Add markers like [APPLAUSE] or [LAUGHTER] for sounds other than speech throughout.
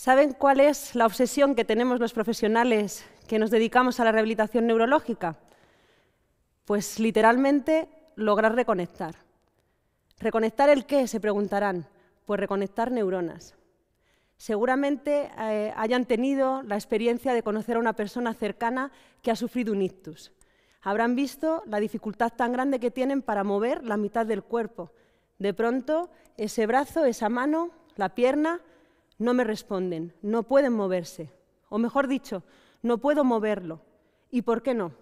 ¿Saben cuál es la obsesión que tenemos los profesionales que nos dedicamos a la rehabilitación neurológica? Pues literalmente lograr reconectar. ¿Reconectar el qué? Se preguntarán. Pues reconectar neuronas. Seguramente eh, hayan tenido la experiencia de conocer a una persona cercana que ha sufrido un ictus. Habrán visto la dificultad tan grande que tienen para mover la mitad del cuerpo. De pronto, ese brazo, esa mano, la pierna, no me responden, no pueden moverse, o mejor dicho, no puedo moverlo. ¿Y por qué no?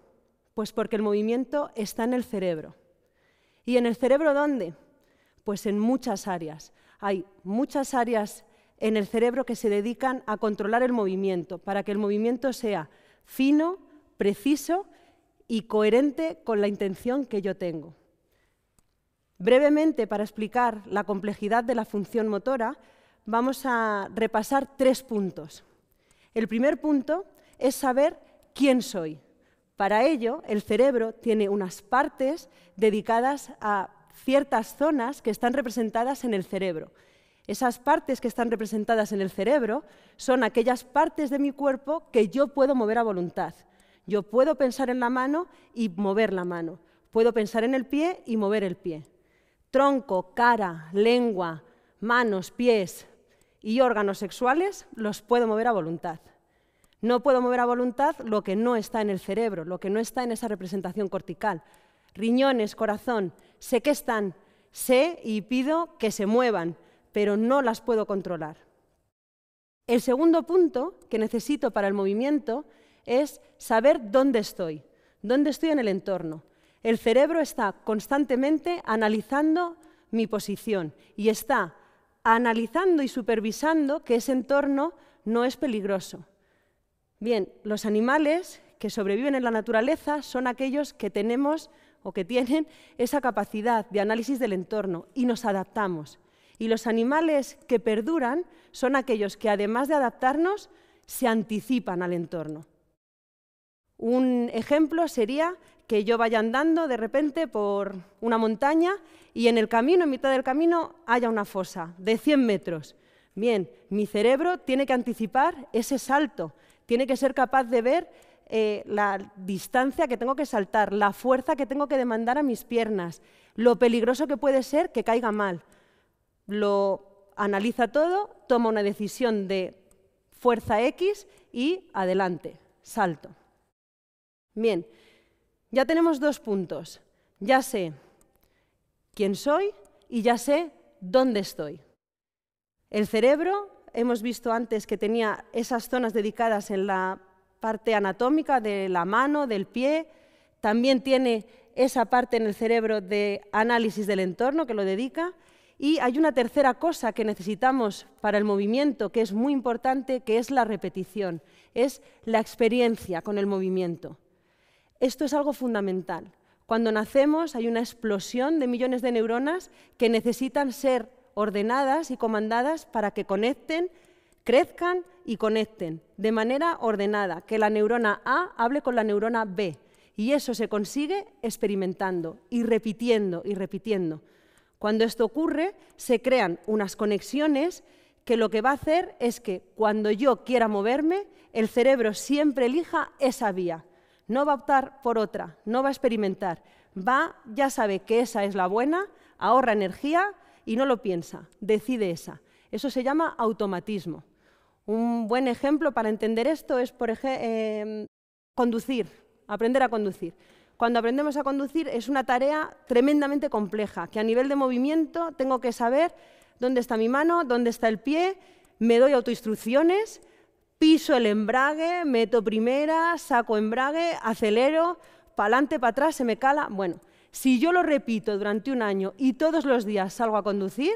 Pues porque el movimiento está en el cerebro. ¿Y en el cerebro dónde? Pues en muchas áreas. Hay muchas áreas en el cerebro que se dedican a controlar el movimiento, para que el movimiento sea fino, preciso y coherente con la intención que yo tengo. Brevemente, para explicar la complejidad de la función motora, vamos a repasar tres puntos. El primer punto es saber quién soy. Para ello, el cerebro tiene unas partes dedicadas a ciertas zonas que están representadas en el cerebro. Esas partes que están representadas en el cerebro son aquellas partes de mi cuerpo que yo puedo mover a voluntad. Yo puedo pensar en la mano y mover la mano. Puedo pensar en el pie y mover el pie. Tronco, cara, lengua, manos, pies, y órganos sexuales los puedo mover a voluntad. No puedo mover a voluntad lo que no está en el cerebro, lo que no está en esa representación cortical. Riñones, corazón, sé que están, sé y pido que se muevan, pero no las puedo controlar. El segundo punto que necesito para el movimiento es saber dónde estoy, dónde estoy en el entorno. El cerebro está constantemente analizando mi posición y está analizando y supervisando que ese entorno no es peligroso. Bien, los animales que sobreviven en la naturaleza son aquellos que tenemos o que tienen esa capacidad de análisis del entorno y nos adaptamos. Y los animales que perduran son aquellos que, además de adaptarnos, se anticipan al entorno. Un ejemplo sería que yo vaya andando de repente por una montaña y en el camino, en mitad del camino, haya una fosa de 100 metros. Bien, mi cerebro tiene que anticipar ese salto, tiene que ser capaz de ver eh, la distancia que tengo que saltar, la fuerza que tengo que demandar a mis piernas, lo peligroso que puede ser que caiga mal. Lo analiza todo, toma una decisión de fuerza X y adelante, salto. Bien, ya tenemos dos puntos. Ya sé quién soy y ya sé dónde estoy. El cerebro, hemos visto antes que tenía esas zonas dedicadas en la parte anatómica de la mano, del pie, también tiene esa parte en el cerebro de análisis del entorno que lo dedica. Y hay una tercera cosa que necesitamos para el movimiento que es muy importante, que es la repetición, es la experiencia con el movimiento. Esto es algo fundamental. Cuando nacemos hay una explosión de millones de neuronas que necesitan ser ordenadas y comandadas para que conecten, crezcan y conecten de manera ordenada, que la neurona A hable con la neurona B. Y eso se consigue experimentando y repitiendo y repitiendo. Cuando esto ocurre, se crean unas conexiones que lo que va a hacer es que cuando yo quiera moverme, el cerebro siempre elija esa vía, no va a optar por otra, no va a experimentar. Va, ya sabe que esa es la buena, ahorra energía y no lo piensa, decide esa. Eso se llama automatismo. Un buen ejemplo para entender esto es, por ejemplo, em, conducir, aprender a conducir. Cuando aprendemos a conducir es una tarea tremendamente compleja, que a nivel de movimiento tengo que saber dónde está mi mano, dónde está el pie, me doy autoinstrucciones piso el embrague, meto primera, saco embrague, acelero, para adelante, para atrás, se me cala. Bueno, si yo lo repito durante un año y todos los días salgo a conducir,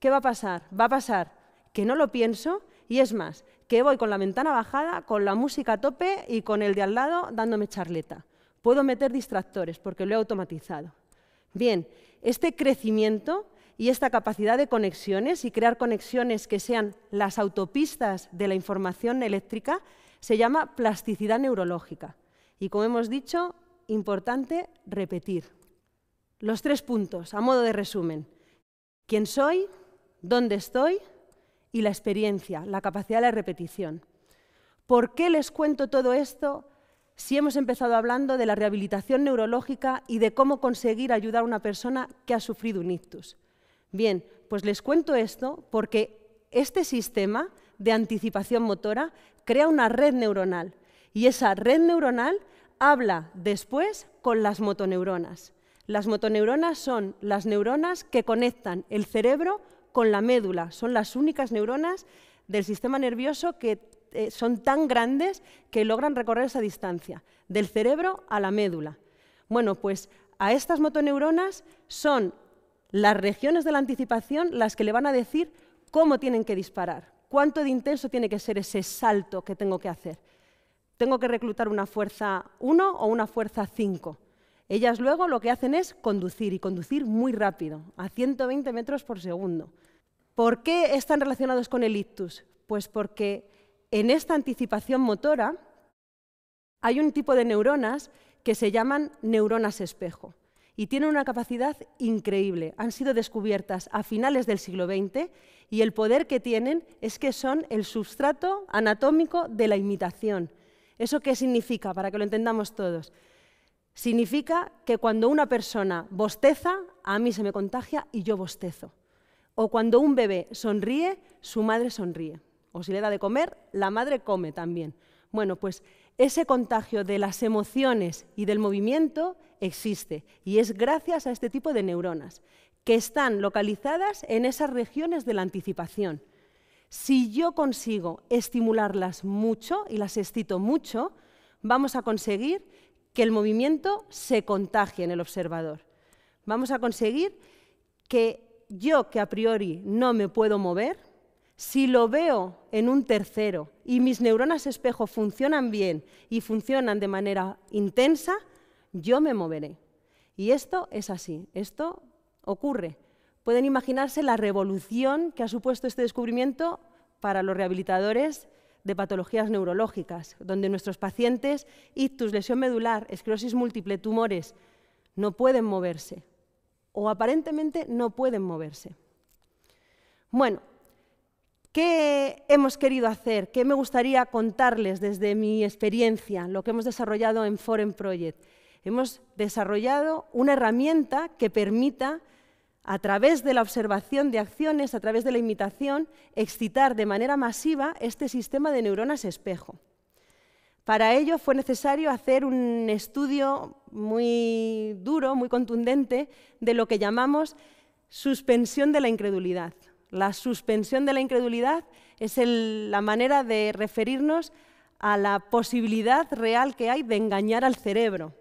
¿qué va a pasar? Va a pasar que no lo pienso y es más, que voy con la ventana bajada, con la música a tope y con el de al lado dándome charleta. Puedo meter distractores porque lo he automatizado. Bien, este crecimiento y esta capacidad de conexiones y crear conexiones que sean las autopistas de la información eléctrica se llama plasticidad neurológica. Y como hemos dicho, importante repetir. Los tres puntos, a modo de resumen. ¿Quién soy? ¿Dónde estoy? Y la experiencia, la capacidad de la repetición. ¿Por qué les cuento todo esto si hemos empezado hablando de la rehabilitación neurológica y de cómo conseguir ayudar a una persona que ha sufrido un ictus? Bien, pues les cuento esto porque este sistema de anticipación motora crea una red neuronal y esa red neuronal habla después con las motoneuronas. Las motoneuronas son las neuronas que conectan el cerebro con la médula, son las únicas neuronas del sistema nervioso que eh, son tan grandes que logran recorrer esa distancia, del cerebro a la médula. Bueno, pues a estas motoneuronas son las regiones de la anticipación las que le van a decir cómo tienen que disparar, cuánto de intenso tiene que ser ese salto que tengo que hacer. Tengo que reclutar una fuerza 1 o una fuerza 5. Ellas luego lo que hacen es conducir y conducir muy rápido, a 120 metros por segundo. ¿Por qué están relacionados con el ictus? Pues porque en esta anticipación motora hay un tipo de neuronas que se llaman neuronas espejo y tienen una capacidad increíble. Han sido descubiertas a finales del siglo XX y el poder que tienen es que son el sustrato anatómico de la imitación. ¿Eso qué significa? Para que lo entendamos todos. Significa que cuando una persona bosteza, a mí se me contagia y yo bostezo. O cuando un bebé sonríe, su madre sonríe. O si le da de comer, la madre come también. Bueno, pues ese contagio de las emociones y del movimiento existe y es gracias a este tipo de neuronas que están localizadas en esas regiones de la anticipación. Si yo consigo estimularlas mucho y las excito mucho, vamos a conseguir que el movimiento se contagie en el observador. Vamos a conseguir que yo, que a priori no me puedo mover, si lo veo en un tercero y mis neuronas espejo funcionan bien y funcionan de manera intensa, yo me moveré. Y esto es así, esto ocurre. Pueden imaginarse la revolución que ha supuesto este descubrimiento para los rehabilitadores de patologías neurológicas, donde nuestros pacientes, ictus, lesión medular, esclerosis múltiple, tumores, no pueden moverse o aparentemente no pueden moverse. Bueno, ¿qué hemos querido hacer? ¿Qué me gustaría contarles desde mi experiencia, lo que hemos desarrollado en Foreign Project? Hemos desarrollado una herramienta que permita, a través de la observación de acciones, a través de la imitación, excitar de manera masiva este sistema de neuronas espejo. Para ello fue necesario hacer un estudio muy duro, muy contundente, de lo que llamamos suspensión de la incredulidad. La suspensión de la incredulidad es la manera de referirnos a la posibilidad real que hay de engañar al cerebro.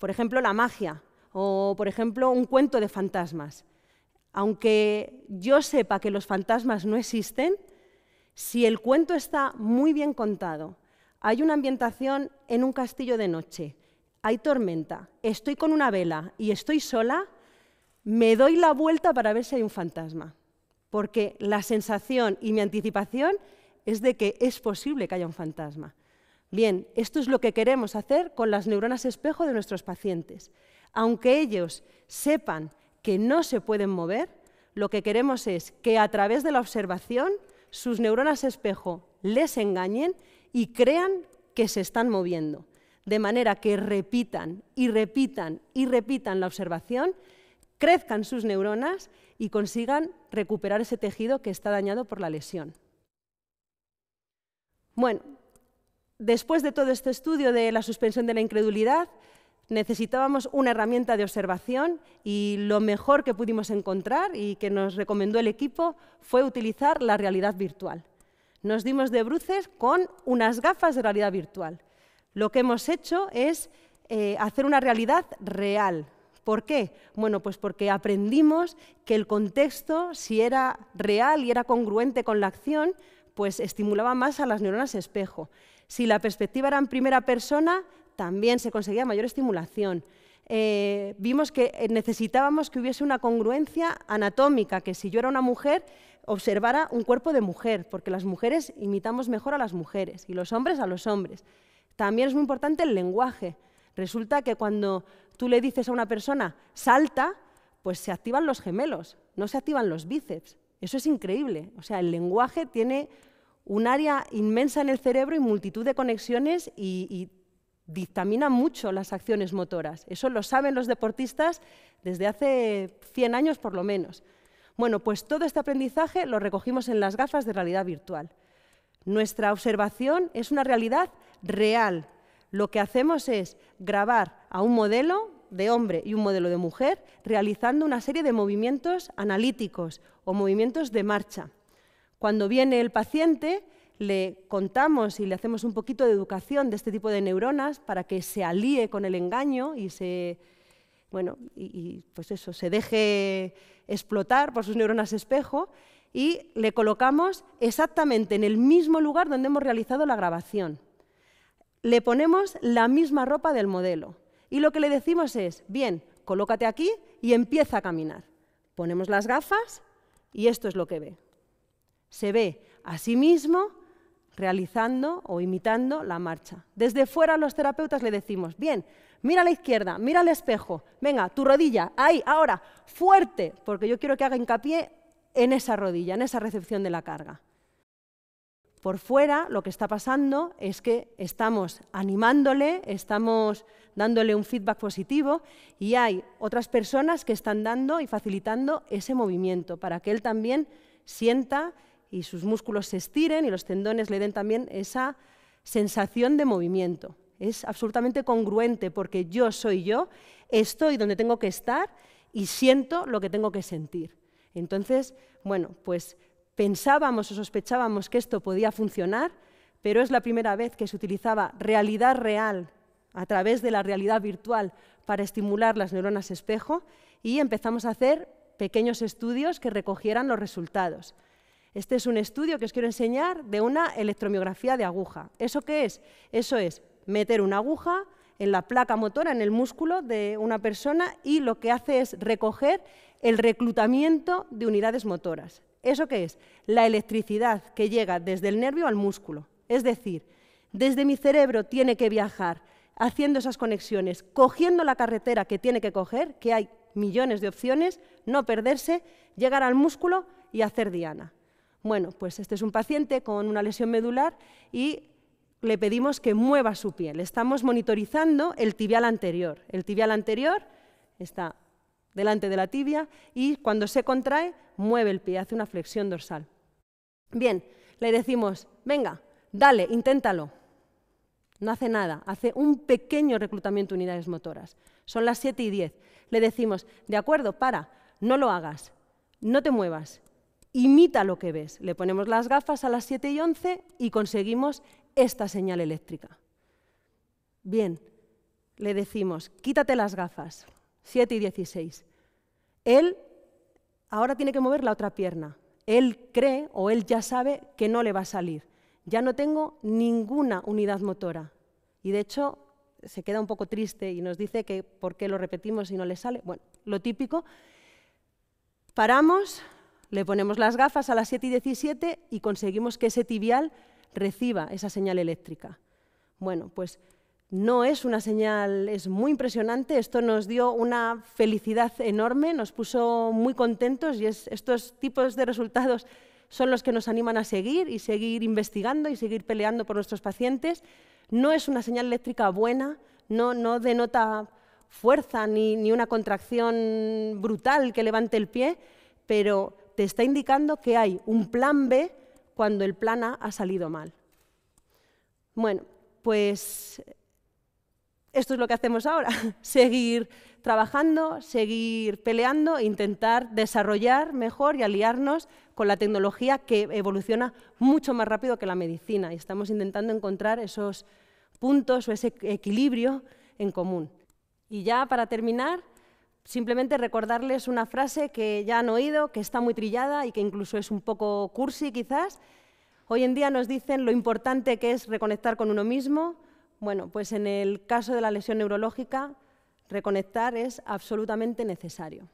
Por ejemplo, la magia o, por ejemplo, un cuento de fantasmas. Aunque yo sepa que los fantasmas no existen, si el cuento está muy bien contado, hay una ambientación en un castillo de noche, hay tormenta, estoy con una vela y estoy sola, me doy la vuelta para ver si hay un fantasma. Porque la sensación y mi anticipación es de que es posible que haya un fantasma. Bien, esto es lo que queremos hacer con las neuronas espejo de nuestros pacientes. Aunque ellos sepan que no se pueden mover, lo que queremos es que a través de la observación sus neuronas espejo les engañen y crean que se están moviendo, de manera que repitan y repitan y repitan la observación, crezcan sus neuronas y consigan recuperar ese tejido que está dañado por la lesión. Bueno, después de todo este estudio de la suspensión de la incredulidad, necesitábamos una herramienta de observación y lo mejor que pudimos encontrar y que nos recomendó el equipo fue utilizar la realidad virtual. Nos dimos de bruces con unas gafas de realidad virtual. Lo que hemos hecho es eh, hacer una realidad real. ¿Por qué? Bueno, pues porque aprendimos que el contexto, si era real y era congruente con la acción, pues estimulaba más a las neuronas espejo. Si la perspectiva era en primera persona, también se conseguía mayor estimulación. Eh, vimos que eh, necesitábamos que hubiese una congruencia anatómica, que si yo era una mujer, observara un cuerpo de mujer, porque las mujeres imitamos mejor a las mujeres y los hombres a los hombres. También es muy importante el lenguaje. Resulta que cuando tú le dices a una persona salta, pues se activan los gemelos, no se activan los bíceps. Eso es increíble. O sea, el lenguaje tiene un área inmensa en el cerebro y multitud de conexiones y, dictamina mucho las acciones motoras. Eso lo saben los deportistas desde hace 100 años por lo menos. Bueno, pues todo este aprendizaje lo recogimos en las gafas de realidad virtual. Nuestra observación es una realidad real. Lo que hacemos es grabar a un modelo de hombre y un modelo de mujer realizando una serie de movimientos analíticos o movimientos de marcha. Cuando viene el paciente, le contamos y le hacemos un poquito de educación de este tipo de neuronas para que se alíe con el engaño y se, bueno, y pues eso, se deje explotar por sus neuronas espejo y le colocamos exactamente en el mismo lugar donde hemos realizado la grabación. Le ponemos la misma ropa del modelo y lo que le decimos es, bien, colócate aquí y empieza a caminar. Ponemos las gafas y esto es lo que ve se ve a sí mismo realizando o imitando la marcha. Desde fuera los terapeutas le decimos, bien, mira a la izquierda, mira al espejo, venga, tu rodilla, ahí, ahora, fuerte, porque yo quiero que haga hincapié en esa rodilla, en esa recepción de la carga. Por fuera lo que está pasando es que estamos animándole, estamos dándole un feedback positivo y hay otras personas que están dando y facilitando ese movimiento para que él también sienta y sus músculos se estiren y los tendones le den también esa sensación de movimiento. Es absolutamente congruente porque yo soy yo, estoy donde tengo que estar y siento lo que tengo que sentir. Entonces, bueno, pues pensábamos o sospechábamos que esto podía funcionar, pero es la primera vez que se utilizaba realidad real a través de la realidad virtual para estimular las neuronas espejo y empezamos a hacer pequeños estudios que recogieran los resultados. Este es un estudio que os quiero enseñar de una electromiografía de aguja. ¿Eso qué es? Eso es meter una aguja en la placa motora, en el músculo de una persona y lo que hace es recoger el reclutamiento de unidades motoras. ¿Eso qué es? La electricidad que llega desde el nervio al músculo. Es decir, desde mi cerebro tiene que viajar haciendo esas conexiones, cogiendo la carretera que tiene que coger, que hay millones de opciones, no perderse, llegar al músculo y hacer diana. Bueno, pues este es un paciente con una lesión medular y le pedimos que mueva su Le Estamos monitorizando el tibial anterior. El tibial anterior está delante de la tibia y cuando se contrae mueve el pie, hace una flexión dorsal. Bien, le decimos, venga, dale, inténtalo. No hace nada, hace un pequeño reclutamiento de unidades motoras. Son las 7 y 10. Le decimos, de acuerdo, para, no lo hagas, no te muevas, Imita lo que ves. Le ponemos las gafas a las 7 y 11 y conseguimos esta señal eléctrica. Bien, le decimos, quítate las gafas, 7 y 16. Él ahora tiene que mover la otra pierna. Él cree o él ya sabe que no le va a salir. Ya no tengo ninguna unidad motora. Y de hecho se queda un poco triste y nos dice que por qué lo repetimos y no le sale. Bueno, lo típico. Paramos, le ponemos las gafas a las 7 y 17 y conseguimos que ese tibial reciba esa señal eléctrica. Bueno, pues no es una señal, es muy impresionante, esto nos dio una felicidad enorme, nos puso muy contentos y estos tipos de resultados son los que nos animan a seguir y seguir investigando y seguir peleando por nuestros pacientes. No es una señal eléctrica buena, no, no denota fuerza ni, ni una contracción brutal que levante el pie, pero te está indicando que hay un plan B cuando el plan A ha salido mal. Bueno, pues esto es lo que hacemos ahora, [LAUGHS] seguir trabajando, seguir peleando, intentar desarrollar mejor y aliarnos con la tecnología que evoluciona mucho más rápido que la medicina y estamos intentando encontrar esos puntos o ese equilibrio en común. Y ya para terminar, simplemente recordarles una frase que ya han oído, que está muy trillada y que incluso es un poco cursi quizás. Hoy en día nos dicen lo importante que es reconectar con uno mismo. Bueno, pues en el caso de la lesión neurológica, reconectar es absolutamente necesario.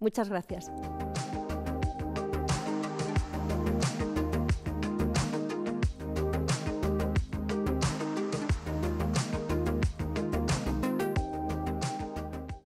Muchas gracias.